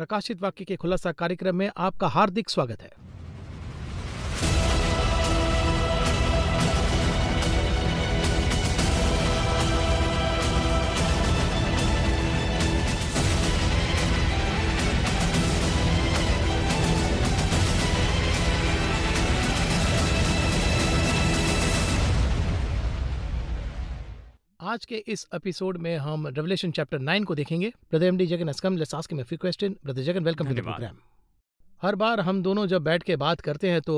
प्रकाशित वाक्य के खुलासा कार्यक्रम में आपका हार्दिक स्वागत है आज के इस एपिसोड में हम रेवलेशन चैप्टर नाइन को देखेंगे ब्रदर एम डी जगन अस्कम let's ask him few question brother Jagan welcome to the program हर बार हम दोनों जब बैठ के बात करते हैं तो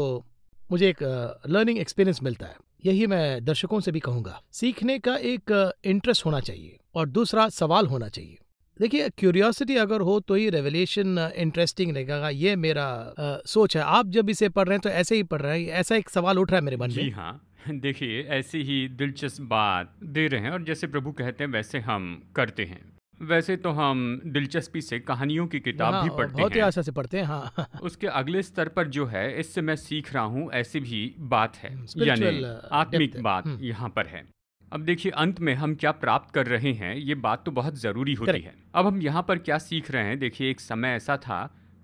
मुझे एक लर्निंग uh, एक्सपीरियंस मिलता है यही मैं दर्शकों से भी कहूँगा सीखने का एक इंटरेस्ट uh, होना चाहिए और दूसरा सवाल होना चाहिए देखिए क्यूरियोसिटी अगर हो तो ही रेवलेशन इंटरेस्टिंग रहेगा ये मेरा आ, सोच है आप जब इसे पढ़ रहे हैं तो ऐसे ही पढ़ रहे हैं ऐसा एक सवाल उठ रहा है मेरे मन में हाँ देखिए ऐसी ही दिलचस्प बात दे रहे हैं और जैसे प्रभु कहते हैं वैसे हम करते हैं वैसे तो हम दिलचस्पी से कहानियों की किताब भी हाँ, पढ़ते बहुत हैं। से पढ़ते हैं हाँ। उसके अगले स्तर पर जो है इससे मैं सीख रहा हूँ ऐसी भी बात है hmm, यानी uh, आत्मिक बात hmm. यहाँ पर है अब देखिए अंत में हम क्या प्राप्त कर रहे हैं ये बात तो बहुत ज़रूरी होती है अब हम यहाँ पर क्या सीख रहे हैं देखिए एक समय ऐसा था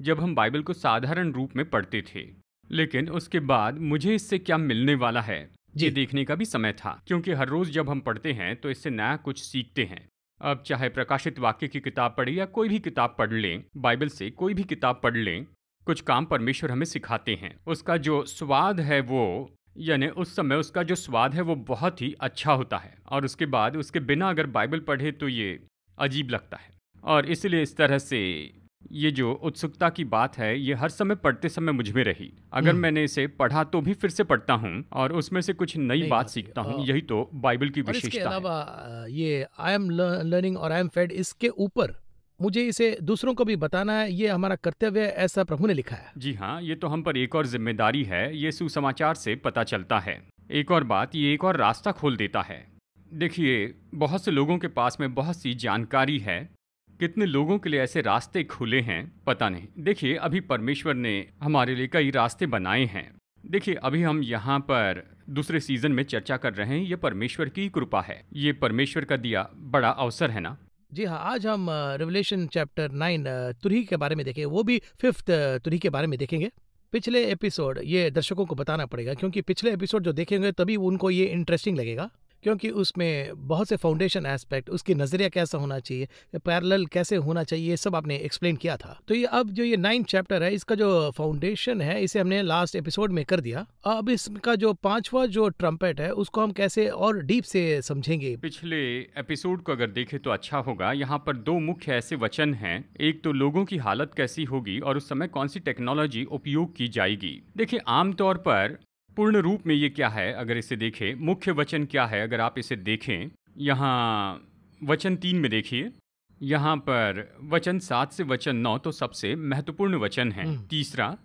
जब हम बाइबल को साधारण रूप में पढ़ते थे लेकिन उसके बाद मुझे इससे क्या मिलने वाला है ये देखने का भी समय था क्योंकि हर रोज जब हम पढ़ते हैं तो इससे नया कुछ सीखते हैं अब चाहे प्रकाशित वाक्य की किताब पढ़े या कोई भी किताब पढ़ लें बाइबल से कोई भी किताब पढ़ लें कुछ काम परमेश्वर हमें सिखाते हैं उसका जो स्वाद है वो यानी उस समय उसका जो स्वाद है वो बहुत ही अच्छा होता है और उसके बाद उसके बिना अगर बाइबल पढ़े तो ये अजीब लगता है और इसलिए इस तरह से ये जो उत्सुकता की बात है ये हर समय पढ़ते समय मुझ में रही अगर हम्म। मैंने इसे पढ़ा तो भी फिर से पढ़ता हूँ और उसमें से कुछ नई बात सीखता हूँ यही तो बाइबल की विशेषता अलावा ये आई एम लर्निंग और आई एम फेड इसके ऊपर मुझे इसे दूसरों को भी बताना है ये हमारा कर्तव्य है ऐसा प्रभु ने लिखा है जी हाँ ये तो हम पर एक और जिम्मेदारी है ये सुसमाचार से पता चलता है एक और बात ये एक और रास्ता खोल देता है देखिए बहुत से लोगों के पास में बहुत सी जानकारी है कितने लोगों के लिए ऐसे रास्ते खुले हैं पता नहीं देखिए अभी परमेश्वर ने हमारे लिए कई रास्ते बनाए हैं देखिए अभी हम यहाँ पर दूसरे सीजन में चर्चा कर रहे हैं ये परमेश्वर की कृपा है ये परमेश्वर का दिया बड़ा अवसर है ना जी हाँ आज हम रिवलेशन चैप्टर नाइन तुरही के बारे में देखेंगे वो भी फिफ्थ तुरही के बारे में देखेंगे पिछले एपिसोड ये दर्शकों को बताना पड़ेगा क्योंकि पिछले एपिसोड जो देखेंगे तभी उनको ये इंटरेस्टिंग लगेगा क्योंकि उसमें बहुत से फाउंडेशन एस्पेक्ट उसकी नज़रिया कैसा होना चाहिए पैरल कैसे होना चाहिए ये सब आपने एक्सप्लेन किया था तो ये अब जो ये नाइन चैप्टर है इसका जो फाउंडेशन है इसे हमने लास्ट एपिसोड में कर दिया अब इसका जो पांचवा जो ट्रम्पेट है उसको हम कैसे और डीप से समझेंगे पिछले एपिसोड को अगर देखें तो अच्छा होगा यहाँ पर दो मुख्य ऐसे वचन हैं एक तो लोगों की हालत कैसी होगी और उस समय कौन सी टेक्नोलॉजी उपयोग की जाएगी देखिए आमतौर पर पूर्ण रूप में ये क्या है अगर इसे देखें मुख्य वचन क्या है अगर आप इसे देखें यहाँ वचन तीन में देखिए यहाँ पर वचन सात से वचन नौ तो सबसे महत्वपूर्ण वचन है हम्म। तीसरा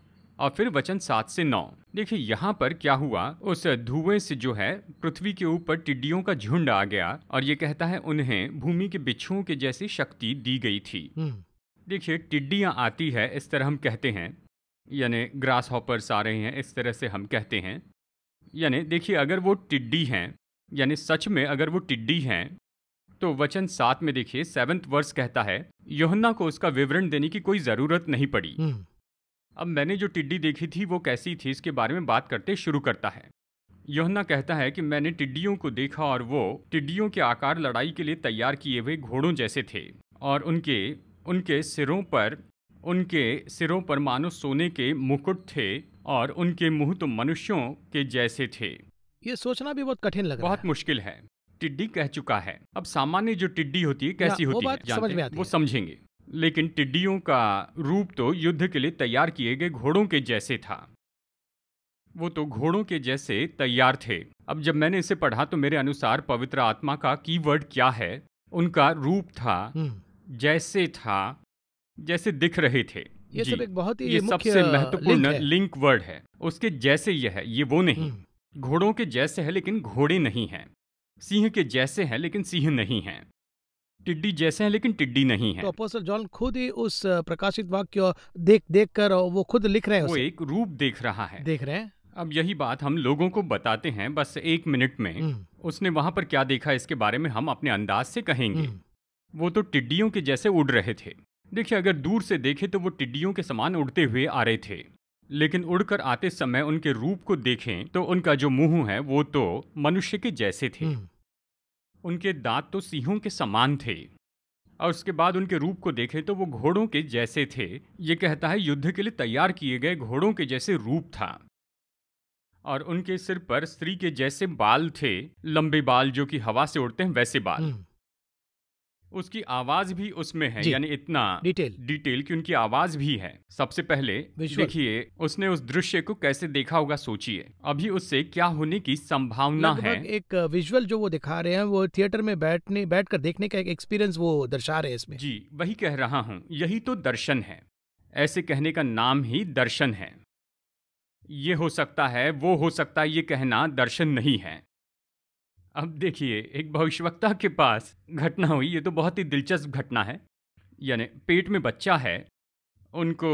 और फिर वचन सात से नौ देखिए यहाँ पर क्या हुआ उस धुएं से जो है पृथ्वी के ऊपर टिड्डियों का झुंड आ गया और ये कहता है उन्हें भूमि के बिच्छुओं के जैसी शक्ति दी गई थी हम्म। देखिए टिड्डियाँ आती है इस तरह हम कहते हैं यानी ग्रास हॉपर्स आ रहे हैं इस तरह से हम कहते हैं यानी देखिए अगर वो टिड्डी हैं यानी सच में अगर वो टिड्डी हैं तो वचन सात में देखिए सेवन्थ वर्स कहता है योहन्ना को उसका विवरण देने की कोई ज़रूरत नहीं पड़ी हम्म। अब मैंने जो टिड्डी देखी थी वो कैसी थी इसके बारे में बात करते शुरू करता है योहन्ना कहता है कि मैंने टिड्डियों को देखा और वो टिड्डियों के आकार लड़ाई के लिए तैयार किए हुए घोड़ों जैसे थे और उनके उनके सिरों पर उनके सिरों पर मानो सोने के मुकुट थे और उनके मुंह तो मनुष्यों के जैसे थे ये सोचना भी बहुत कठिन लग रहा बहुत मुश्किल है टिड्डी कह चुका है अब सामान्य जो टिड्डी होती है कैसी होती है समझ में आती वो समझेंगे लेकिन टिड्डियों का रूप तो युद्ध के लिए तैयार किए गए घोड़ों के जैसे था वो तो घोड़ों के जैसे तैयार थे अब जब मैंने इसे पढ़ा तो मेरे अनुसार पवित्र आत्मा का कीवर्ड क्या है उनका रूप था हम्म। जैसे था जैसे दिख रहे थे ये सब एक बहुत ही ये सबसे महत्वपूर्ण लिंक वर्ड है उसके जैसे यह है ये वो नहीं हम्म। घोड़ों के जैसे है लेकिन घोड़े नहीं हैं सिंह के जैसे हैं लेकिन सिंह नहीं हैं टिड्डी जैसे हैं लेकिन टिड्डी नहीं है तो जॉन खुद ही उस प्रकाशित वाक्य देख देख कर वो खुद लिख रहे हैं वो एक रूप देख रहा है देख रहे हैं अब यही बात हम लोगों को बताते हैं बस एक मिनट में हम्म। उसने वहां पर क्या देखा इसके बारे में हम अपने अंदाज से कहेंगे हम्म। वो तो टिड्डियों के जैसे उड़ रहे थे देखिए अगर दूर से देखें तो वो टिड्डियों के समान उड़ते हुए आ रहे थे लेकिन उड़कर आते समय उनके रूप को देखें तो उनका जो मुंह है वो तो मनुष्य के जैसे थे हम्म। उनके दांत तो सिंहों के समान थे और उसके बाद उनके रूप को देखें तो वो घोड़ों के जैसे थे ये कहता है युद्ध के लिए तैयार किए गए घोड़ों के जैसे रूप था और उनके सिर पर स्त्री के जैसे बाल थे लंबे बाल जो कि हवा से उड़ते हैं वैसे बाल हम्म। उसकी आवाज भी उसमें है यानी इतना डिटेल डिटेल की उनकी आवाज भी है सबसे पहले देखिए उसने उस दृश्य को कैसे देखा होगा सोचिए अभी उससे क्या होने की संभावना है एक विजुअल जो वो दिखा रहे हैं वो थिएटर में बैठने कर देखने का एक एक्सपीरियंस वो दर्शा रहे हैं इसमें जी वही कह रहा हूँ यही तो दर्शन है ऐसे कहने का नाम ही दर्शन है ये हो सकता है वो हो सकता है ये कहना दर्शन नहीं है अब देखिए एक भविष्यवक्ता के पास घटना हुई ये तो बहुत ही दिलचस्प घटना है यानी पेट में बच्चा है उनको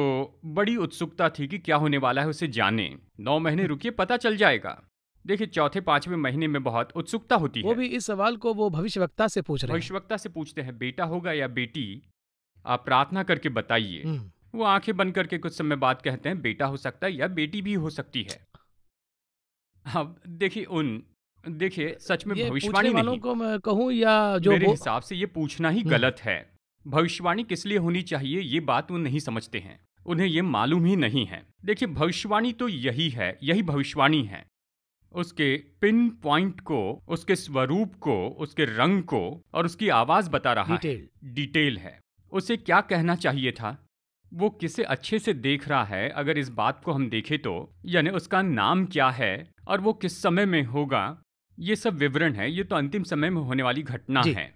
बड़ी उत्सुकता थी कि क्या होने वाला है उसे जाने नौ महीने हम्म। रुकिए पता चल जाएगा देखिए चौथे पांचवें महीने में बहुत उत्सुकता होती वो है वो भी इस सवाल को वो भविष्यवक्ता से पूछ रहे भविष्यवक्ता से पूछते हैं बेटा होगा या बेटी आप प्रार्थना करके बताइए हम्म। वो आंखें बंद करके कुछ समय बाद कहते हैं बेटा हो सकता है या बेटी भी हो सकती है अब देखिए उन देखिए सच में भविष्यवाणी वालों को मैं कहूँ या जो मेरे हिसाब से ये पूछना ही हम्म। गलत है भविष्यवाणी किस लिए होनी चाहिए ये बात वो नहीं समझते हैं उन्हें ये मालूम ही नहीं है देखिए भविष्यवाणी तो यही है यही भविष्यवाणी है उसके पिन पॉइंट को उसके स्वरूप को उसके रंग को और उसकी आवाज बता रहा डिटेल। है डिटेल है उसे क्या कहना चाहिए था वो किसे अच्छे से देख रहा है अगर इस बात को हम देखें तो यानी उसका नाम क्या है और वो किस समय में होगा ये सब विवरण है ये तो अंतिम समय में होने वाली घटना है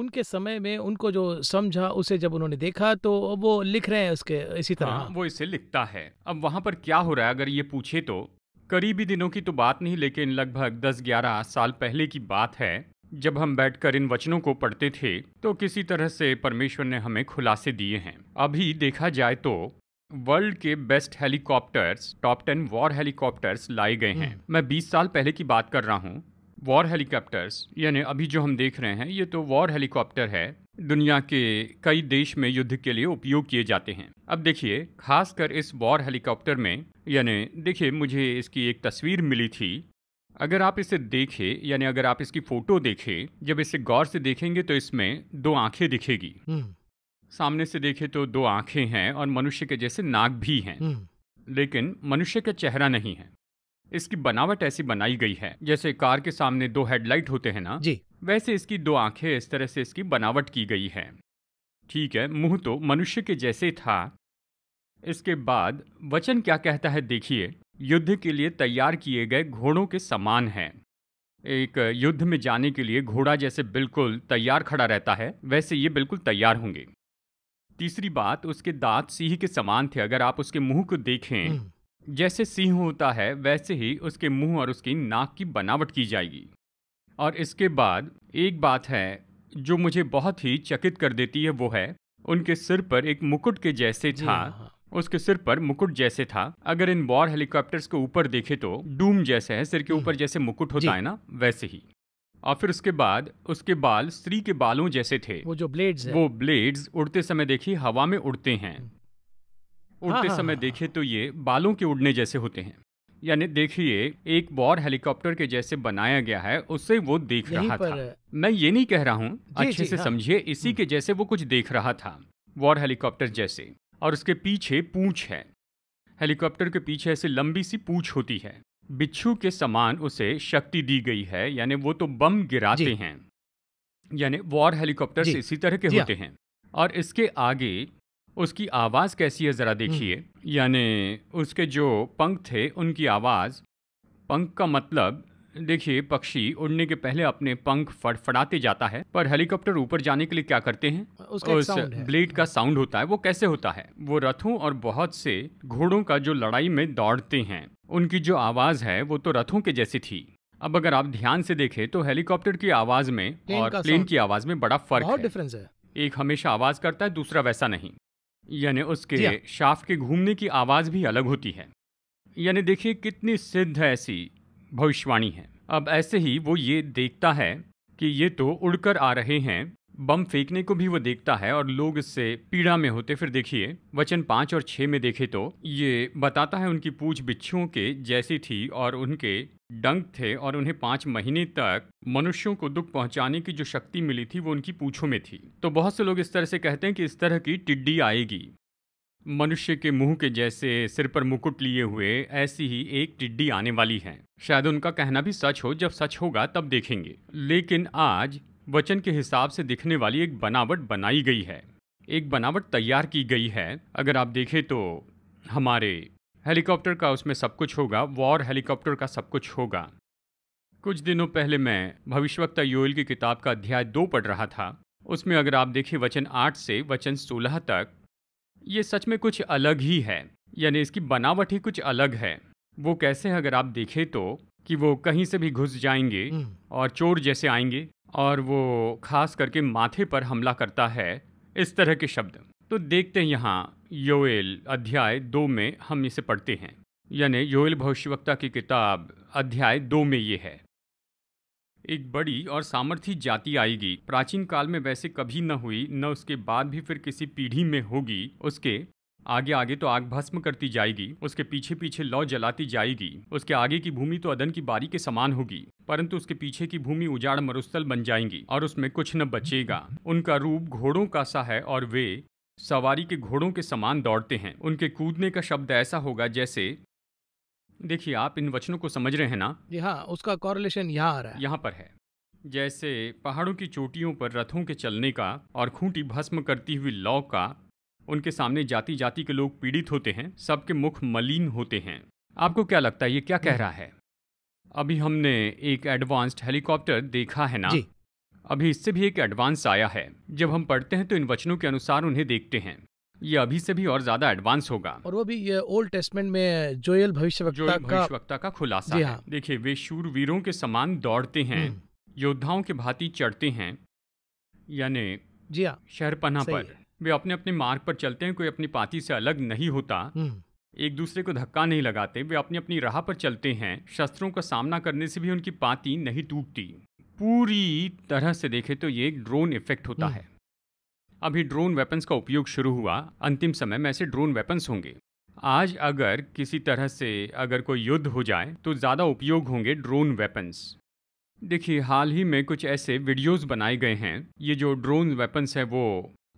उनके समय में उनको जो समझा उसे जब उन्होंने देखा तो वो लिख रहे हैं उसके इसी तरह हाँ, वो इसे लिखता है अब वहां पर क्या हो रहा है अगर ये पूछे तो करीबी दिनों की तो बात नहीं लेकिन लगभग 10-11 साल पहले की बात है जब हम बैठकर इन वचनों को पढ़ते थे तो किसी तरह से परमेश्वर ने हमें खुलासे दिए हैं अभी देखा जाए तो वर्ल्ड के best helicopters top ten war helicopters लाए गए हैं हम्म। मैं 20 साल पहले की बात कर रहा हूँ वॉर हेलीकॉप्टर्स यानी अभी जो हम देख रहे हैं ये तो वॉर हेलीकॉप्टर है दुनिया के कई देश में युद्ध के लिए उपयोग किए जाते हैं अब देखिए खासकर इस वॉर हेलीकॉप्टर में यानी देखिए मुझे इसकी एक तस्वीर मिली थी अगर आप इसे देखें यानी अगर आप इसकी फ़ोटो देखें जब इसे गौर से देखेंगे तो इसमें दो आंखें दिखेगी हम्म। सामने से देखे तो दो आंखें हैं और मनुष्य के जैसे नाक भी हैं हम्म। लेकिन मनुष्य का चेहरा नहीं है इसकी बनावट ऐसी बनाई गई है जैसे कार के सामने दो हेडलाइट होते हैं ना जी वैसे इसकी दो आंखें इस तरह से इसकी बनावट की गई है ठीक है मुंह तो मनुष्य के जैसे था इसके बाद वचन क्या कहता है देखिए युद्ध के लिए तैयार किए गए घोड़ों के समान है एक युद्ध में जाने के लिए घोड़ा जैसे बिल्कुल तैयार खड़ा रहता है वैसे ये बिल्कुल तैयार होंगे तीसरी बात उसके दांत सिंह के समान थे अगर आप उसके मुंह को देखें हम्म। जैसे सिंह होता है वैसे ही उसके मुंह और उसकी नाक की बनावट की जाएगी और इसके बाद एक बात है जो मुझे बहुत ही चकित कर देती है वो है उनके सिर पर एक मुकुट के जैसे था हाँ, हाँ। उसके सिर पर मुकुट जैसे था अगर इन वॉर हेलीकॉप्टर्स को ऊपर देखे तो डूम जैसे है सिर के हम्म। ऊपर जैसे मुकुट होता है ना वैसे ही और फिर उसके बाद उसके बाल स्त्री के बालों जैसे थे वो जो ब्लेड्स वो ब्लेड्स उड़ते समय देखिए हवा में उड़ते हैं हम्म। उड़ते हाँ, हाँ समय हाँ, हाँ, देखे तो ये बालों के उड़ने जैसे होते हैं यानी देखिए एक बॉर हेलीकॉप्टर के जैसे बनाया गया है उससे वो देख रहा था मैं ये नहीं कह रहा हूँ अच्छे से हाँ। समझिए इसी हम्म। के जैसे वो कुछ देख रहा था वॉर हेलीकॉप्टर जैसे और उसके पीछे पूछ है हेलीकॉप्टर के पीछे ऐसी लंबी सी पूछ होती है बिच्छू के समान उसे शक्ति दी गई है यानी वो तो बम गिराते हैं यानी वॉर हेलीकॉप्टर इसी तरह के हाँ। होते हैं और इसके आगे उसकी आवाज़ कैसी है ज़रा देखिए हम्म। यानी उसके जो पंख थे उनकी आवाज़ पंख का मतलब देखिए पक्षी उड़ने के पहले अपने पंख फड़फड़ाते जाता है पर हेलीकॉप्टर ऊपर जाने के लिए क्या करते हैं उसका उस ब्लेड का साउंड होता है वो कैसे होता है वो रथों और बहुत से घोड़ों का जो लड़ाई में दौड़ते हैं उनकी जो आवाज है वो तो रथों के जैसी थी अब अगर आप ध्यान से देखें तो हेलीकॉप्टर की आवाज में और प्लेन की आवाज में बड़ा फर्क है डिफरेंस है एक हमेशा आवाज करता है दूसरा वैसा नहीं यानी उसके हाँ। शाफ्ट के घूमने की आवाज भी अलग होती है यानी देखिए कितनी सिद्ध ऐसी भविष्यवाणी है अब ऐसे ही वो ये देखता है कि ये तो उड़कर आ रहे हैं बम फेंकने को भी वो देखता है और लोग इससे पीड़ा में होते फिर देखिए वचन पाँच और छः में देखे तो ये बताता है उनकी पूछ बिच्छुओं के जैसी थी और उनके डंक थे और उन्हें पाँच महीने तक मनुष्यों को दुख पहुंचाने की जो शक्ति मिली थी वो उनकी पूछों में थी तो बहुत से लोग इस तरह से कहते हैं कि इस तरह की टिड्डी आएगी मनुष्य के मुंह के जैसे सिर पर मुकुट लिए हुए ऐसी ही एक टिड्डी आने वाली है शायद उनका कहना भी सच हो जब सच होगा तब देखेंगे लेकिन आज वचन के हिसाब से दिखने वाली एक बनावट बनाई गई है एक बनावट तैयार की गई है अगर आप देखें तो हमारे हेलीकॉप्टर का उसमें सब कुछ होगा वॉर हेलीकॉप्टर का सब कुछ होगा कुछ दिनों पहले मैं भविष्यवक्ता योल की किताब का अध्याय दो पढ़ रहा था उसमें अगर आप देखें वचन आठ से वचन सोलह तक ये सच में कुछ अलग ही है यानी इसकी बनावट ही कुछ अलग है वो कैसे अगर आप देखें तो कि वो कहीं से भी घुस जाएंगे हम्म। और चोर जैसे आएंगे और वो खास करके माथे पर हमला करता है इस तरह के शब्द तो देखते हैं यहाँ योएल अध्याय दो में हम इसे पढ़ते हैं यानी योएल भविष्यवक्ता की किताब अध्याय दो में ये है एक बड़ी और सामर्थ्य जाति आएगी प्राचीन काल में वैसे कभी न हुई न उसके बाद भी फिर किसी पीढ़ी में होगी उसके आगे आगे तो आग भस्म करती जाएगी उसके पीछे पीछे लौ जलाती जाएगी उसके आगे की भूमि तो अदन की बारी के समान होगी परंतु उसके पीछे की भूमि उजाड़ मरुस्थल बन जाएंगी और उसमें कुछ न बचेगा उनका रूप घोड़ों का सा है और वे सवारी के घोड़ों के समान दौड़ते हैं उनके कूदने का शब्द ऐसा होगा जैसे देखिए आप इन वचनों को समझ रहे हैं ना जी हाँ उसका कॉरिलेशन यहाँ आ रहा है यहाँ पर है जैसे पहाड़ों की चोटियों पर रथों के चलने का और खूंटी भस्म करती हुई लौ का उनके सामने जाति जाति के लोग पीड़ित होते हैं सबके मुख मलिन होते हैं आपको क्या लगता है ये क्या कह हम्म। रहा है अभी हमने एक एडवांस्ड हेलीकॉप्टर देखा है ना जी। अभी इससे भी एक एडवांस आया है जब हम पढ़ते हैं तो इन वचनों के अनुसार उन्हें देखते हैं ये अभी से भी और ज्यादा एडवांस होगा और वो भी ये ओल्ड टेस्टमेंट में जोयल भविष्यवक्ता भविष्यवक्ता का खुलासा हाँ। देखिए वे वीरों के समान दौड़ते हैं हम्म। योद्धाओं के भांति चढ़ते हैं यानी जी हाँ शहरपना पर वे अपने अपने मार्ग पर चलते हैं कोई अपनी पाती से अलग नहीं होता हम्म। एक दूसरे को धक्का नहीं लगाते वे अपनी अपनी राह पर चलते हैं शस्त्रों का सामना करने से भी उनकी पाती नहीं टूटती पूरी तरह से देखे तो ये एक ड्रोन इफेक्ट होता हम्म। है अभी ड्रोन वेपन्स का उपयोग शुरू हुआ अंतिम समय में ऐसे ड्रोन वेपन्स होंगे आज अगर किसी तरह से अगर कोई युद्ध हो जाए तो ज़्यादा उपयोग होंगे ड्रोन वेपन्स देखिए हाल ही में कुछ ऐसे वीडियोस बनाए गए हैं ये जो ड्रोन वेपन्स है वो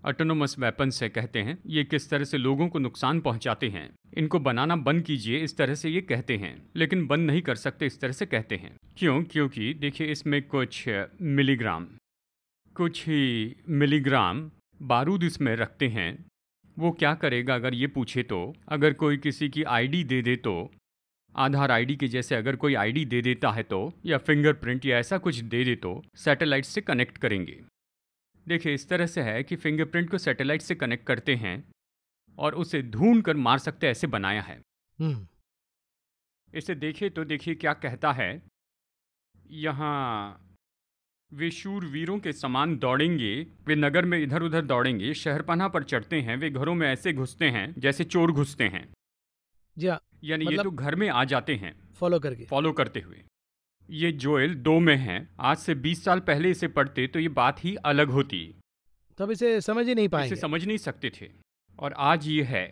ऑटोनोमस वेपन्स है कहते हैं ये किस तरह से लोगों को नुकसान पहुंचाते हैं इनको बनाना बंद कीजिए इस तरह से ये कहते हैं लेकिन बंद नहीं कर सकते इस तरह से कहते हैं क्यों क्योंकि देखिए इसमें कुछ मिलीग्राम कुछ ही मिलीग्राम बारूद इसमें रखते हैं वो क्या करेगा अगर ये पूछे तो अगर कोई किसी की आईडी दे दे तो आधार आईडी के जैसे अगर कोई आईडी दे देता है तो या फिंगरप्रिंट या ऐसा कुछ दे दे तो सैटेलाइट से कनेक्ट करेंगे देखिए इस तरह से है कि फिंगरप्रिंट को सैटेलाइट से कनेक्ट करते हैं और उसे ढूंढ कर मार सकते ऐसे बनाया है हम्म। इसे देखे तो देखिए क्या कहता है यहाँ वे शूर वीरों के समान दौड़ेंगे वे नगर में इधर उधर दौड़ेंगे पना पर चढ़ते हैं वे घरों में ऐसे घुसते हैं जैसे चोर घुसते हैं जी यानी मतलब ये जो तो घर में आ जाते हैं फॉलो करके फॉलो करते हुए ये जोएल दो में है आज से बीस साल पहले इसे पढ़ते तो ये बात ही अलग होती तब इसे समझ ही नहीं पाए इसे समझ नहीं सकते थे और आज ये है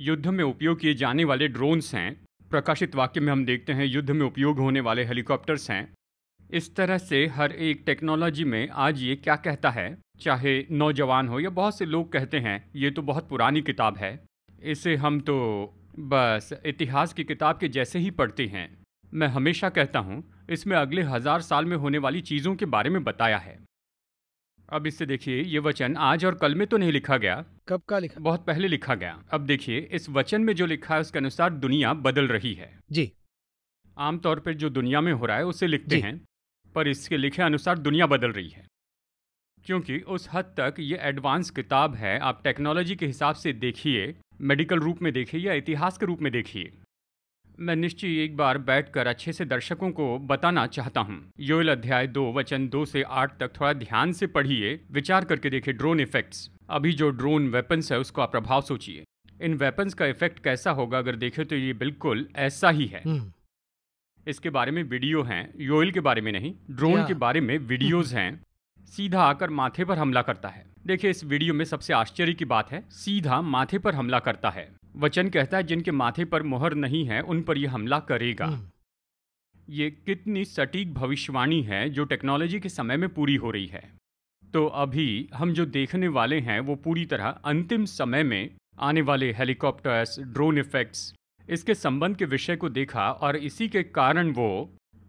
युद्ध में उपयोग किए जाने वाले ड्रोन्स हैं प्रकाशित वाक्य में हम देखते हैं युद्ध में उपयोग होने वाले हेलीकॉप्टर्स हैं इस तरह से हर एक टेक्नोलॉजी में आज ये क्या कहता है चाहे नौजवान हो या बहुत से लोग कहते हैं ये तो बहुत पुरानी किताब है इसे हम तो बस इतिहास की किताब के जैसे ही पढ़ते हैं मैं हमेशा कहता हूँ इसमें अगले हजार साल में होने वाली चीज़ों के बारे में बताया है अब इससे देखिए ये वचन आज और कल में तो नहीं लिखा गया कब का लिखा बहुत पहले लिखा गया अब देखिए इस वचन में जो लिखा है उसके अनुसार दुनिया बदल रही है जी आमतौर पर जो दुनिया में हो रहा है उसे लिखते हैं पर इसके लिखे अनुसार दुनिया बदल रही है क्योंकि उस हद तक ये एडवांस किताब है आप टेक्नोलॉजी के हिसाब से देखिए मेडिकल रूप में देखिए या इतिहास के रूप में देखिए मैं निश्चित एक बार बैठकर अच्छे से दर्शकों को बताना चाहता हूँ योल अध्याय दो वचन दो से आठ तक थोड़ा ध्यान से पढ़िए विचार करके देखिए ड्रोन इफेक्ट्स अभी जो ड्रोन वेपन्स है उसको आप प्रभाव सोचिए इन वेपन्स का इफेक्ट कैसा होगा अगर देखे तो ये बिल्कुल ऐसा ही है हम्म। इसके बारे में वीडियो हैं योइल के बारे में नहीं ड्रोन के बारे में वीडियोज हैं सीधा आकर माथे पर हमला करता है देखिए इस वीडियो में सबसे आश्चर्य की बात है सीधा माथे पर हमला करता है वचन कहता है जिनके माथे पर मोहर नहीं है उन पर यह हमला करेगा हम्म। ये कितनी सटीक भविष्यवाणी है जो टेक्नोलॉजी के समय में पूरी हो रही है तो अभी हम जो देखने वाले हैं वो पूरी तरह अंतिम समय में आने वाले हेलीकॉप्टर्स ड्रोन इफेक्ट्स इसके संबंध के विषय को देखा और इसी के कारण वो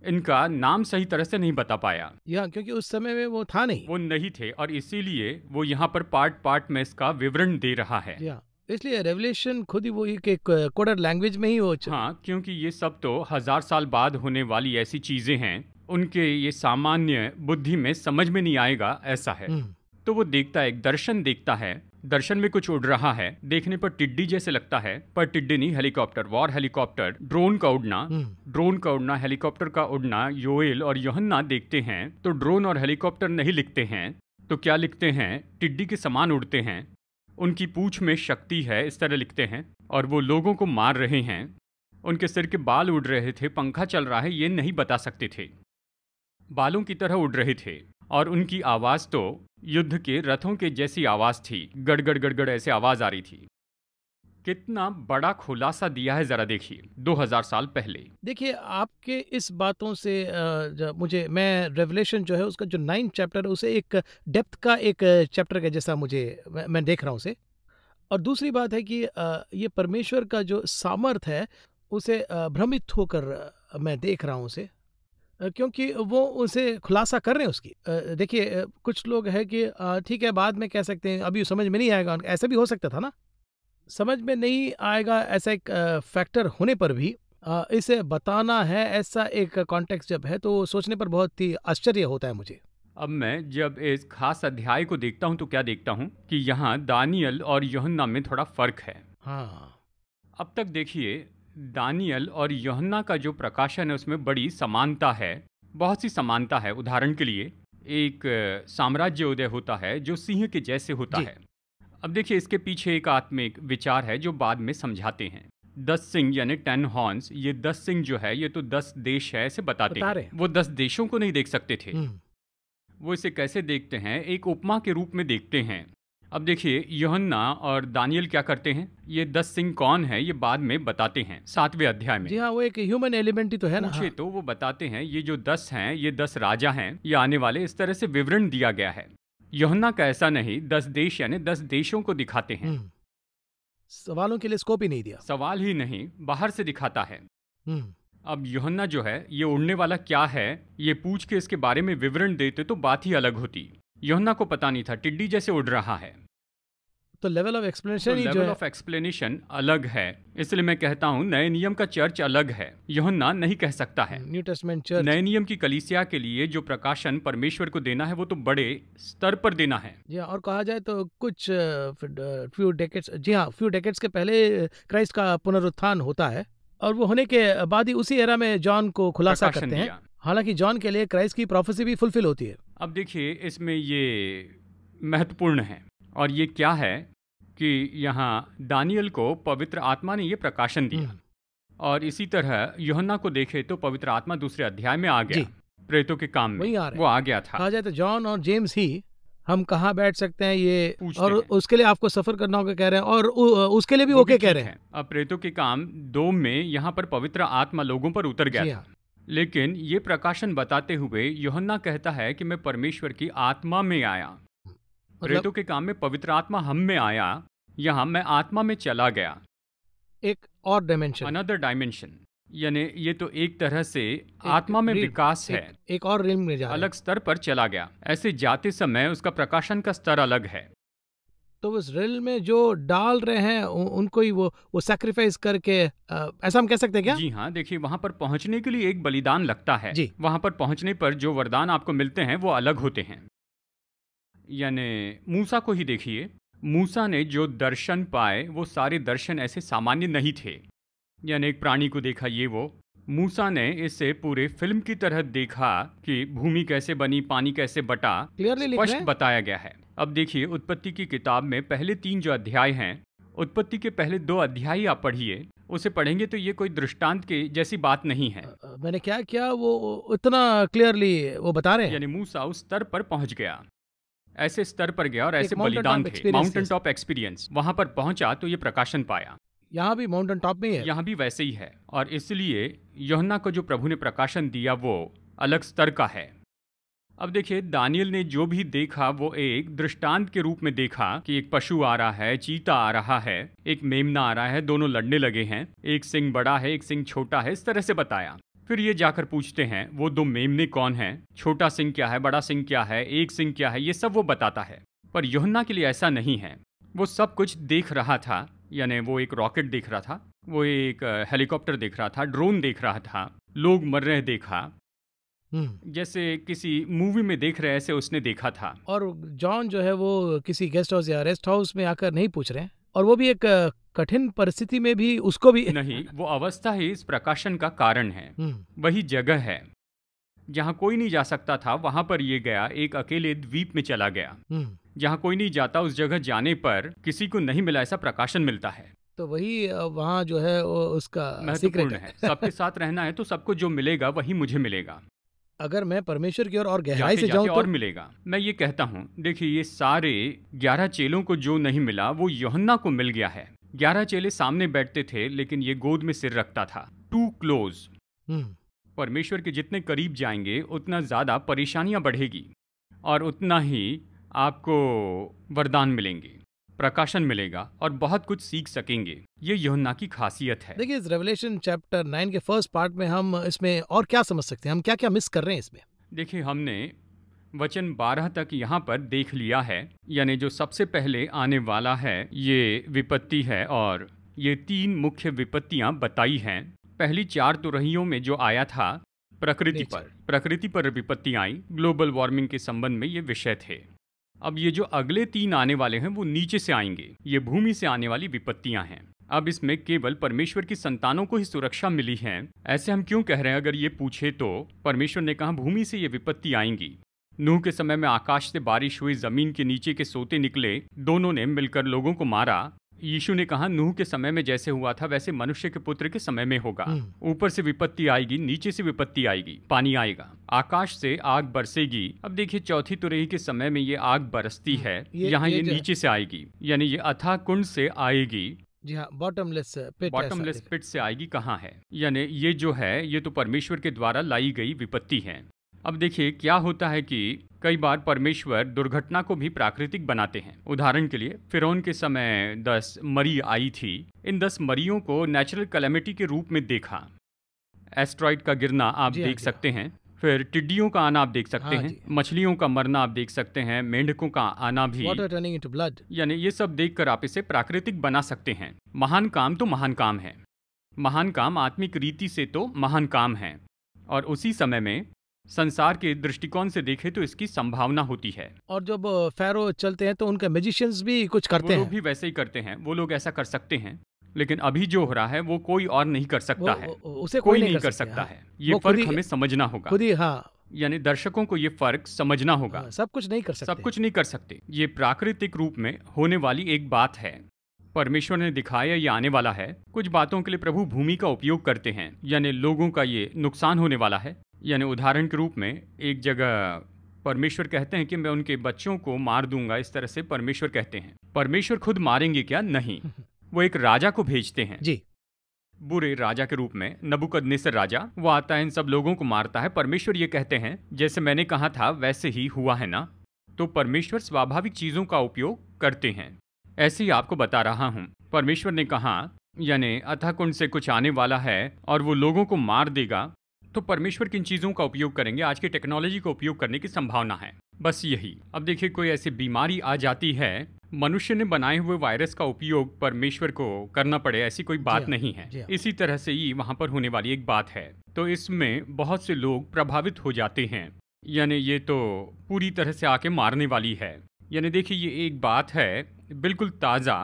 इनका नाम सही तरह से नहीं बता पाया या क्योंकि उस समय में वो था नहीं वो नहीं थे और इसीलिए वो यहाँ पर पार्ट पार्ट में इसका विवरण दे रहा है या इसलिए रेवलेशन खुद ही वो एक कोडर लैंग्वेज में ही हो हाँ क्योंकि ये सब तो हजार साल बाद होने वाली ऐसी चीजें हैं उनके ये सामान्य बुद्धि में समझ में नहीं आएगा ऐसा है हम्म। तो वो देखता है एक दर्शन देखता है दर्शन में कुछ उड़ रहा है देखने पर टिड्डी जैसे लगता है पर टिड्डी नहीं हेलीकॉप्टर वॉर हेलीकॉप्टर ड्रोन का उड़ना हम्म। ड्रोन का उड़ना हेलीकॉप्टर का उड़ना योएल और योहन्ना देखते हैं तो ड्रोन और हेलीकॉप्टर नहीं लिखते हैं तो क्या लिखते हैं टिड्डी के समान उड़ते हैं उनकी पूछ में शक्ति है इस तरह लिखते हैं और वो लोगों को मार रहे हैं उनके सिर के बाल उड़ रहे थे पंखा चल रहा है ये नहीं बता सकते थे बालों की तरह उड़ रहे थे और उनकी आवाज़ तो युद्ध के रथों के जैसी आवाज़ थी गड़गड़ गड़गड़ ऐसे आवाज़ आ रही थी कितना बड़ा खुलासा दिया है जरा देखिए 2000 साल पहले देखिए आपके इस बातों से मुझे मैं रेवलेशन जो है उसका जो नाइन्थ चैप्टर उसे एक डेप्थ का एक चैप्टर का जैसा मुझे मैं देख रहा हूँ उसे और दूसरी बात है कि ये परमेश्वर का जो सामर्थ है उसे भ्रमित होकर मैं देख रहा हूँ उसे क्योंकि वो उसे खुलासा कर रहे हैं उसकी देखिए कुछ लोग है कि ठीक है बाद में कह सकते हैं अभी समझ में नहीं आएगा ऐसा भी हो सकता था ना समझ में नहीं आएगा ऐसा एक फैक्टर होने पर भी इसे बताना है ऐसा एक कॉन्टेक्स्ट जब है तो सोचने पर बहुत ही आश्चर्य होता है मुझे अब मैं जब इस खास अध्याय को देखता हूँ तो क्या देखता हूँ कि यहाँ दानियल और यहन्ना में थोड़ा फर्क है हाँ अब तक देखिए दानियल और योहन्ना का जो प्रकाशन है उसमें बड़ी समानता है बहुत सी समानता है उदाहरण के लिए एक साम्राज्य उदय होता है जो सिंह के जैसे होता है अब देखिए इसके पीछे एक आत्मिक विचार है जो बाद में समझाते हैं दस सिंह यानी टेन हॉर्न्स ये दस सिंह जो है ये तो दस देश है ऐसे बताते बता हैं वो दस देशों को नहीं देख सकते थे हम्म। वो इसे कैसे देखते हैं एक उपमा के रूप में देखते हैं अब देखिए योहन्ना और दानियल क्या करते हैं ये दस सिंह कौन है ये बाद में बताते हैं सातवें अध्याय में जी हाँ वो एक ह्यूमन एलिमेंट ही तो है ना हाँ। तो वो बताते हैं ये जो दस हैं ये दस राजा हैं ये आने वाले इस तरह से विवरण दिया गया है योहन्ना का ऐसा नहीं दस देश यानी दस देशों को दिखाते हैं हम्म। सवालों के लिए स्कोप ही नहीं दिया सवाल ही नहीं बाहर से दिखाता है हम्म। अब योहन्ना जो है ये उड़ने वाला क्या है ये पूछ के इसके बारे में विवरण देते तो बात ही अलग होती योहन्ना को पता नहीं था टिड्डी जैसे उड़ रहा है तो level of explanation level of explanation अलग है इसलिए मैं कहता हूँ नए नियम का चर्च अलग है योहन्ना नहीं कह सकता है न्यू टेस्टमेंट चर्च नए नियम की कलीसिया के लिए जो प्रकाशन परमेश्वर को देना है वो तो बड़े स्तर पर देना है जी हाँ, और कहा जाए तो कुछ फ्यू डेकेट्स जी हाँ फ्यू डेकेट्स के पहले क्राइस्ट का पुनरुत्थान होता है और वो होने के बाद ही उसी एरा में जॉन को खुलासा करते हैं हालांकि जॉन के लिए क्राइस्ट की प्रोफेसी भी फुलफिल होती है अब देखिए इसमें ये महत्वपूर्ण है और ये क्या है कि यहाँ दानियल को पवित्र आत्मा ने ये प्रकाशन दिया हम्म। और इसी तरह योहन्ना को देखे तो पवित्र आत्मा दूसरे अध्याय में आ गया प्रेतों के काम में आ वो आ गया था आ जाए तो जॉन और जेम्स ही हम कहाँ बैठ सकते हैं ये और हैं। उसके लिए आपको सफर करना होगा कह रहे हैं और उसके लिए भी ओके कह रहे हैं अब प्रेतों के काम दो में यहाँ पर पवित्र आत्मा लोगों पर उतर गया था हाँ। लेकिन ये प्रकाशन बताते हुए योहन्ना कहता है कि मैं परमेश्वर की आत्मा में आया प्रेटो मतलब के काम में पवित्र आत्मा हम में आया यहाँ मैं आत्मा में चला गया एक और डायमेंशन अनदर डायमेंशन यानी ये तो एक तरह से एक आत्मा में विकास है एक, और रिम में जा अलग स्तर पर चला गया ऐसे जाते समय उसका प्रकाशन का स्तर अलग है तो उस रिल में जो डाल रहे हैं उनको ही वो वो सैक्रिफाइस करके आ, ऐसा हम कह सकते हैं क्या जी हाँ देखिए वहां पर पहुंचने के लिए एक बलिदान लगता है जी वहां पर पहुंचने पर जो वरदान आपको मिलते हैं वो अलग होते हैं यानी मूसा को ही देखिए मूसा ने जो दर्शन पाए वो सारे दर्शन ऐसे सामान्य नहीं थे यानी एक प्राणी को देखा ये वो मूसा ने इसे पूरे फिल्म की तरह देखा कि भूमि कैसे बनी पानी कैसे बटा क्लियरली स्पष्ट बताया गया है अब देखिए उत्पत्ति की किताब में पहले तीन जो अध्याय हैं उत्पत्ति के पहले दो अध्याय आप पढ़िए उसे पढ़ेंगे तो ये कोई दृष्टांत के जैसी बात नहीं है मैंने क्या क्या वो इतना क्लियरली वो बता रहे हैं यानी मूसा उस स्तर पर पहुंच गया ऐसे स्तर पर गया और ऐसे बलिदान थे माउंटेन टॉप एक्सपीरियंस वहां पर पहुंचा तो ये प्रकाशन पाया यहाँ भी माउंटेन टॉप में है यहाँ भी वैसे ही है और इसलिए योहना को जो प्रभु ने प्रकाशन दिया वो अलग स्तर का है अब देखिए दानियल ने जो भी देखा वो एक दृष्टांत के रूप में देखा कि एक पशु आ रहा है चीता आ रहा है एक मेमना आ रहा है दोनों लड़ने लगे हैं एक सिंह बड़ा है एक सिंह छोटा है इस तरह से बताया फिर ये जाकर पूछते हैं वो दो मेमने कौन हैं छोटा सिंह क्या है बड़ा सिंह क्या है एक सिंह क्या है ये सब वो बताता है पर योहन्ना के लिए ऐसा नहीं है वो सब कुछ देख रहा था यानी वो एक रॉकेट देख रहा था वो एक हेलीकॉप्टर देख रहा था ड्रोन देख रहा था लोग मर रहे देखा हम्म। जैसे किसी मूवी में देख रहे ऐसे उसने देखा था और जॉन जो है वो किसी गेस्ट हाउस या रेस्ट हाउस में आकर नहीं पूछ रहे और वो भी एक कठिन परिस्थिति में भी उसको भी नहीं वो अवस्था ही इस प्रकाशन का कारण है हम्म। वही जगह है जहाँ कोई नहीं जा सकता था वहां पर ये गया एक अकेले द्वीप में चला गया हम्म। जहाँ कोई नहीं जाता उस जगह जाने पर किसी को नहीं मिला ऐसा प्रकाशन मिलता है तो वही वहाँ जो है वो उसका महत्वपूर्ण है सबके साथ रहना है तो सबको जो मिलेगा वही मुझे मिलेगा अगर मैं परमेश्वर की ओर और, और गहराई से जाऊं तो और मिलेगा मैं ये कहता हूँ देखिए ये सारे ग्यारह चेलों को जो नहीं मिला वो योहन्ना को मिल गया है ग्यारह चेले सामने बैठते थे लेकिन ये गोद में सिर रखता था टू क्लोज हम्म। परमेश्वर के जितने करीब जाएंगे उतना ज़्यादा परेशानियां बढ़ेगी और उतना ही आपको वरदान मिलेंगे प्रकाशन मिलेगा और बहुत कुछ सीख सकेंगे ये योना की खासियत है देखिए इस रेवलेशन चैप्टर नाइन के फर्स्ट पार्ट में हम इसमें और क्या समझ सकते हैं हम क्या क्या मिस कर रहे हैं इसमें देखिए हमने वचन बारह तक यहाँ पर देख लिया है यानी जो सबसे पहले आने वाला है ये विपत्ति है और ये तीन मुख्य विपत्तियाँ बताई हैं पहली चार तुरहियों में जो आया था प्रकृति पर प्रकृति पर विपत्ति आई ग्लोबल वार्मिंग के संबंध में ये विषय थे अब ये जो अगले तीन आने वाले हैं वो नीचे से आएंगे ये भूमि से आने वाली विपत्तियां हैं अब इसमें केवल परमेश्वर की संतानों को ही सुरक्षा मिली है ऐसे हम क्यों कह रहे हैं अगर ये पूछे तो परमेश्वर ने कहा भूमि से ये विपत्ति आएंगी नूह के समय में आकाश से बारिश हुई जमीन के नीचे के सोते निकले दोनों ने मिलकर लोगों को मारा यीशु ने कहा नूह के समय में जैसे हुआ था वैसे मनुष्य के पुत्र के समय में होगा हम्म। ऊपर से विपत्ति आएगी नीचे से विपत्ति आएगी पानी आएगा आकाश से आग बरसेगी अब देखिए चौथी तुरही के समय में ये आग बरसती हम्म। है यहाँ ये, ये नीचे से आएगी यानी ये अथा कुंड से आएगी जी हाँ बॉटमलेस पिट बॉटमलेस पिट से आएगी कहाँ है यानी ये जो है ये तो परमेश्वर के द्वारा लाई गई विपत्ति है अब देखिए क्या होता है कि कई बार परमेश्वर दुर्घटना को भी प्राकृतिक बनाते हैं उदाहरण के लिए फिरौन के समय दस मरी आई थी इन दस मरियों को नेचुरल कैलेमिटी के रूप में देखा एस्ट्रॉइड का गिरना आप हाँ, देख हाँ। सकते हैं फिर टिड्डियों का आना आप देख हाँ, सकते हाँ हैं मछलियों का मरना आप देख सकते हैं मेंढकों का आना भी यानी ये सब देखकर आप इसे प्राकृतिक बना सकते हैं महान काम तो महान काम है महान काम आत्मिक रीति से तो महान काम है और उसी समय में संसार के दृष्टिकोण से देखें तो इसकी संभावना होती है और जब फैरो चलते हैं तो उनके मेजिशियंस भी कुछ करते हैं वो भी वैसे ही करते हैं वो लोग ऐसा कर सकते हैं लेकिन अभी जो हो रहा है वो कोई और नहीं कर सकता है उसे कोई, कोई नहीं, नहीं कर सकता हाँ। है ये फर्क हमें समझना होगा खुद ही हाँ यानी दर्शकों को ये फर्क समझना होगा हाँ, सब कुछ नहीं कर सकते सब कुछ नहीं कर सकते ये प्राकृतिक रूप में होने वाली एक बात है परमेश्वर ने दिखाया ये आने वाला है कुछ बातों के लिए प्रभु भूमि का उपयोग करते हैं यानी लोगों का ये नुकसान होने वाला है यानी उदाहरण के रूप में एक जगह परमेश्वर कहते हैं कि मैं उनके बच्चों को मार दूंगा इस तरह से परमेश्वर कहते हैं परमेश्वर खुद मारेंगे क्या नहीं वो एक राजा को भेजते हैं जी बुरे राजा के रूप में नबुकदनेसर राजा वो आता है इन सब लोगों को मारता है परमेश्वर ये कहते हैं जैसे मैंने कहा था वैसे ही हुआ है ना तो परमेश्वर स्वाभाविक चीजों का उपयोग करते हैं ऐसे ही आपको बता रहा हूँ परमेश्वर ने कहा यानी अथाकुंड से कुछ आने वाला है और वो लोगों को मार देगा तो परमेश्वर किन चीज़ों का उपयोग करेंगे आज की टेक्नोलॉजी का उपयोग करने की संभावना है बस यही अब देखिए कोई ऐसी बीमारी आ जाती है मनुष्य ने बनाए हुए वायरस का उपयोग परमेश्वर को करना पड़े ऐसी कोई बात हाँ, नहीं है हाँ। इसी तरह से ही वहाँ पर होने वाली एक बात है तो इसमें बहुत से लोग प्रभावित हो जाते हैं यानी ये तो पूरी तरह से आके मारने वाली है यानी देखिए ये एक बात है बिल्कुल ताज़ा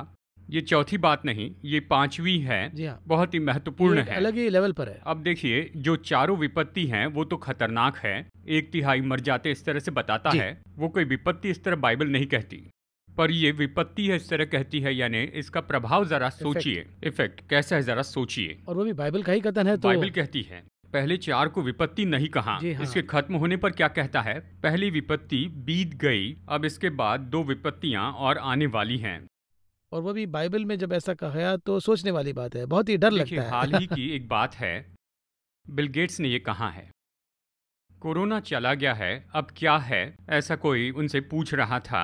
ये चौथी बात नहीं ये पांचवी है जी हाँ। बहुत ही महत्वपूर्ण है अलग ही लेवल पर है अब देखिए जो चारों विपत्ति हैं वो तो खतरनाक है एक तिहाई मर जाते इस तरह से बताता है वो कोई विपत्ति इस तरह बाइबल नहीं कहती पर ये विपत्ति है इस तरह कहती है यानी इसका प्रभाव जरा सोचिए इफेक्ट कैसा है जरा सोचिए और वो भी बाइबल का ही कथन है तो... बाइबल कहती है पहले चार को विपत्ति नहीं कहा हाँ। इसके खत्म होने पर क्या कहता है पहली विपत्ति बीत गई अब इसके बाद दो विपत्तियां और आने वाली हैं और वो भी बाइबल में जब ऐसा कहा गया तो सोचने वाली बात है बहुत ही डर लगता है हाल ही की एक बात है बिल गेट्स ने ये कहा है कोरोना चला गया है अब क्या है ऐसा कोई उनसे पूछ रहा था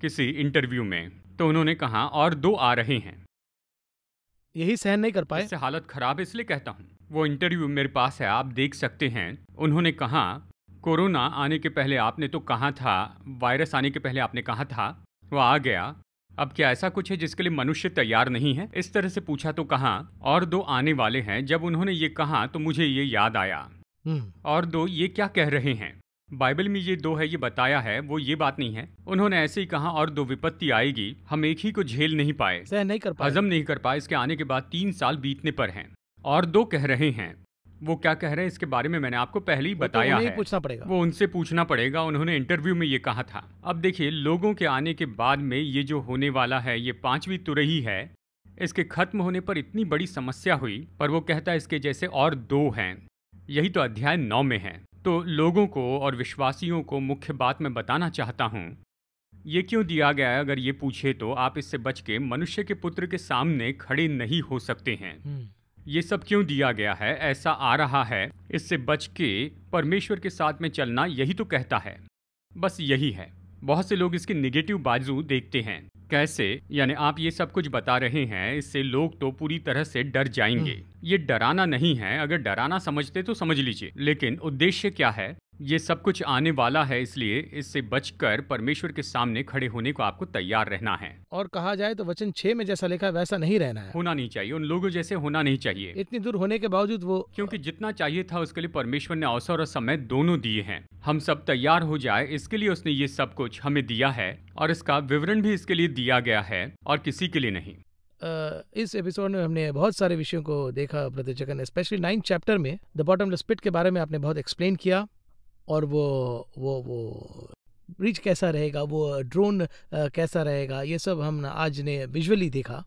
किसी इंटरव्यू में तो उन्होंने कहा और दो आ रहे हैं यही सहन नहीं कर पाए हालत खराब इसलिए कहता हूँ वो इंटरव्यू मेरे पास है आप देख सकते हैं उन्होंने कहा कोरोना आने के पहले आपने तो कहा था वायरस आने के पहले आपने कहा था वो आ गया अब क्या ऐसा कुछ है जिसके लिए मनुष्य तैयार नहीं है इस तरह से पूछा तो कहा और दो आने वाले हैं जब उन्होंने ये कहा तो मुझे ये याद आया हम्म। और दो ये क्या कह रहे हैं बाइबल में ये दो है ये बताया है वो ये बात नहीं है उन्होंने ऐसे ही कहा और दो विपत्ति आएगी हम एक ही को झेल नहीं पाए सह नहीं कर पाए हजम नहीं कर पाए इसके आने के बाद तीन साल बीतने पर हैं और दो कह रहे हैं वो क्या कह रहे हैं इसके बारे में मैंने आपको पहले ही तो बताया तो है पूछना पड़ेगा वो उनसे पूछना पड़ेगा उन्होंने इंटरव्यू में ये कहा था अब देखिए लोगों के आने के बाद में ये जो होने वाला है ये पांचवी तुरही है इसके खत्म होने पर इतनी बड़ी समस्या हुई पर वो कहता है इसके जैसे और दो हैं यही तो अध्याय नौ में है तो लोगों को और विश्वासियों को मुख्य बात मैं बताना चाहता हूँ ये क्यों दिया गया है अगर ये पूछे तो आप इससे बच के मनुष्य के पुत्र के सामने खड़े नहीं हो सकते हैं हम्म। ये सब क्यों दिया गया है ऐसा आ रहा है इससे बच के परमेश्वर के साथ में चलना यही तो कहता है बस यही है बहुत से लोग इसके निगेटिव बाजू देखते हैं कैसे यानी आप ये सब कुछ बता रहे हैं इससे लोग तो पूरी तरह से डर जाएंगे ये डराना नहीं है अगर डराना समझते तो समझ लीजिए लेकिन उद्देश्य क्या है ये सब कुछ आने वाला है इसलिए इससे बचकर परमेश्वर के सामने खड़े होने को आपको तैयार रहना है और कहा जाए तो वचन छह में जैसा लिखा है वैसा नहीं रहना है होना नहीं चाहिए उन लोगों जैसे होना नहीं चाहिए इतनी दूर होने के बावजूद वो क्योंकि जितना चाहिए था उसके लिए परमेश्वर ने अवसर और समय दोनों दिए हैं हम सब तैयार हो जाए इसके लिए उसने ये सब कुछ हमें दिया है और इसका विवरण भी इसके लिए दिया गया है और किसी के लिए नहीं इस एपिसोड में हमने बहुत सारे विषयों को देखा प्रतिचकन स्पेशली नाइन्थ चैप्टर में द बॉटमलेस स्पिट के बारे में आपने बहुत एक्सप्लेन किया और वो वो वो ब्रिज कैसा रहेगा वो ड्रोन कैसा रहेगा ये सब हम आज ने विजुअली देखा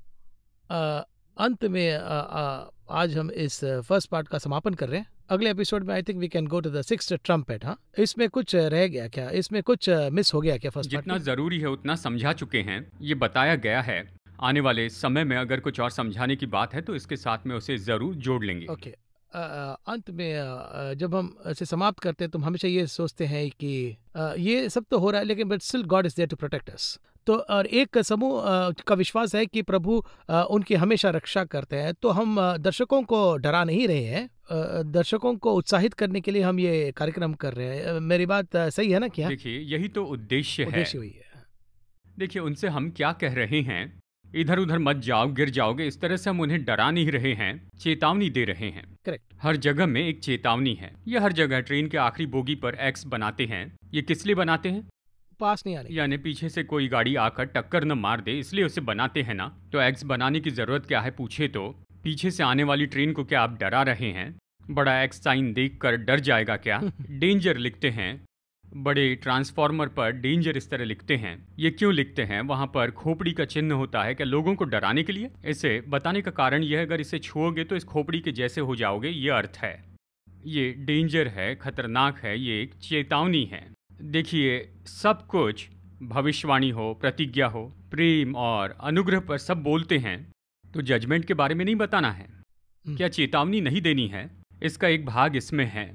अंत में आज हम इस फर्स्ट पार्ट का समापन कर रहे हैं अगले एपिसोड में I think we can go to the six trumpet हाँ इसमें कुछ रह गया क्या इसमें कुछ मिस हो गया क्या फर्स्ट जितना जरूरी है उतना समझा चुके हैं ये बताया गया है आने वाले समय में अगर कुछ और समझाने की बात है तो इसके साथ में उसे ज़रूर जोड़ लेंगे ओके okay. अंत में जब हम इसे समाप्त करते हैं तो हम हमेशा ये सोचते हैं कि ये सब तो हो रहा है लेकिन but still God is there to protect us तो और एक समूह का विश्वास है कि प्रभु उनकी हमेशा रक्षा करते हैं तो हम दर्शकों को डरा नहीं रहे हैं दर्शकों को उत्साहित करने के लिए हम ये कार्यक्रम कर रहे हैं मेरी बात सही है ना क्या देखिए यही तो उद्देश्य है देखिए उनसे हम क्या कह रहे हैं इधर उधर मत जाओ गिर जाओगे इस तरह से हम उन्हें डरा नहीं रहे हैं चेतावनी दे रहे हैं करेक्ट हर जगह में एक चेतावनी है ये हर जगह ट्रेन के आखिरी बोगी पर एक्स बनाते हैं ये किस लिए बनाते हैं पास नहीं आने यानी पीछे से कोई गाड़ी आकर टक्कर न मार दे इसलिए उसे बनाते हैं ना तो एक्स बनाने की जरूरत क्या है पूछे तो पीछे से आने वाली ट्रेन को क्या आप डरा रहे हैं बड़ा एक्स साइन देख कर डर जाएगा क्या डेंजर लिखते हैं बड़े ट्रांसफार्मर पर डेंजर इस तरह लिखते हैं ये क्यों लिखते हैं वहाँ पर खोपड़ी का चिन्ह होता है क्या लोगों को डराने के लिए इसे बताने का कारण यह अगर इसे छुओगे तो इस खोपड़ी के जैसे हो जाओगे ये अर्थ है ये डेंजर है खतरनाक है ये एक चेतावनी है देखिए सब कुछ भविष्यवाणी हो प्रतिज्ञा हो प्रेम और अनुग्रह पर सब बोलते हैं तो जजमेंट के बारे में नहीं बताना है हम्म। क्या चेतावनी नहीं देनी है इसका एक भाग इसमें है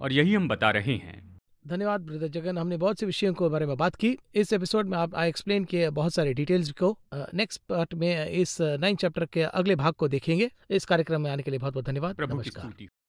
और यही हम बता रहे हैं धन्यवाद ब्रदर जगन हमने बहुत से विषयों के बारे में बात की इस एपिसोड में आप आई एक्सप्लेन किए बहुत सारे डिटेल्स को नेक्स्ट पार्ट में इस नाइन चैप्टर के अगले भाग को देखेंगे इस कार्यक्रम में आने के लिए बहुत बहुत धन्यवाद नमस्कार